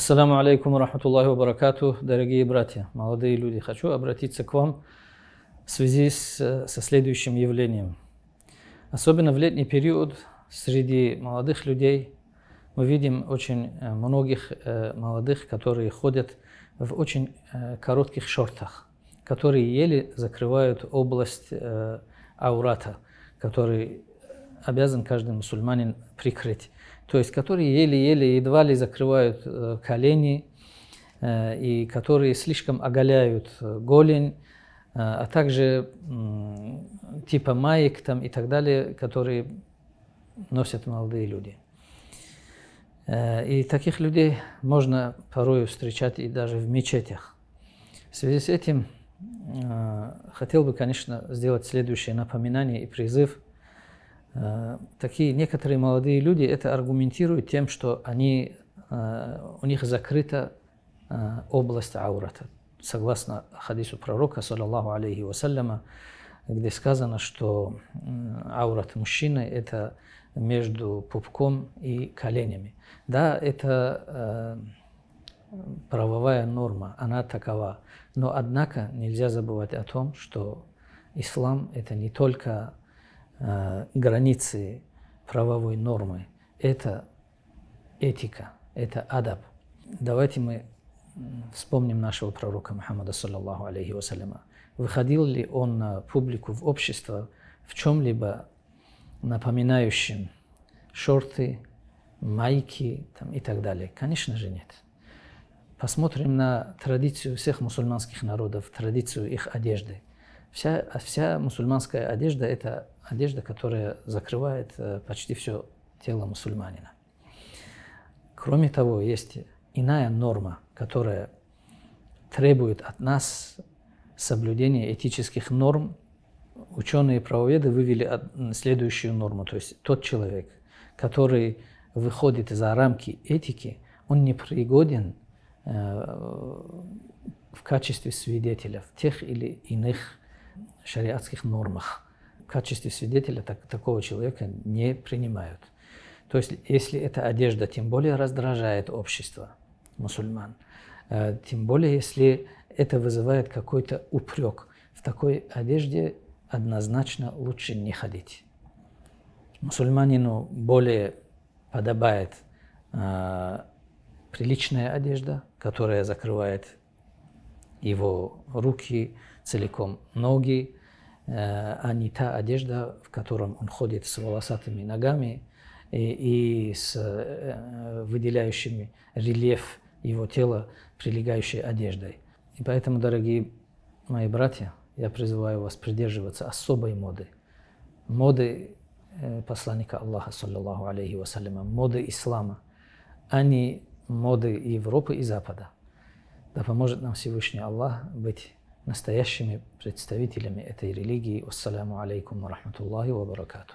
Ассаламу алейкум рахматуллахи ва баракату, дорогие братья, молодые люди. Хочу обратиться к вам в связи с, со следующим явлением. Особенно в летний период среди молодых людей мы видим очень э, многих э, молодых, которые ходят в очень э, коротких шортах, которые еле закрывают область аурата, который обязан каждый мусульманин прикрыть. То есть, которые еле-еле, едва ли закрывают э, колени, э, и которые слишком оголяют э, голень, а также типа маек там и так далее, которые носят молодые люди. И таких людей можно порой встречать и даже в мечетях. В связи с этим хотел бы, конечно, сделать следующее напоминание и призыв – Э, такие некоторые молодые люди это аргументируют тем, что они, э, у них закрыта э, область аурата. Согласно хадису пророка, саллаллаху алейхи вассаляма, где сказано, что аурат мужчины – это между пупком и коленями. Да, это правовая норма, она такова. Но, однако, нельзя забывать о том, что ислам – это не только Э, границы правовой нормы. Это этика, это адаб. Давайте мы вспомним нашего пророка Мухаммада, саллаллаху алейхи вассаляма. Выходил ли он на публику, в общество, в чем-либо напоминающем шорты, майки там, и так далее? Конечно же нет. Посмотрим на традицию всех мусульманских народов, традицию их одежды. Вся, вся мусульманская одежда – это одежда, которая закрывает э, почти все тело мусульманина. Кроме того, есть иная норма, которая требует от нас соблюдения этических норм. Ученые правоведы вывели следующую норму, то есть тот человек, который выходит за рамки этики, он не пригоден э, в качестве свидетеля в тех или иных шариатских нормах качестве свидетеля так, такого человека не принимают. То есть, если эта одежда тем более раздражает общество мусульман, э, тем более, если это вызывает какой-то упрек, в такой одежде однозначно лучше не ходить. Мусульманину более подобает э, приличная одежда, которая закрывает его руки целиком, ноги, Э, а не та одежда, в котором он ходит с волосатыми ногами и, и с э, выделяющими рельеф его тела прилегающей одеждой. И поэтому, дорогие мои братья, я призываю вас придерживаться особой моды. Моды э, посланника Аллаха, саллиллаху алейхи вассаляма, моды ислама, а не моды Европы и Запада. Да поможет нам Всевышний Аллах быть настоящими представителями этой религии. Ассаламу алейкум ва рахматуллахи ва баракату.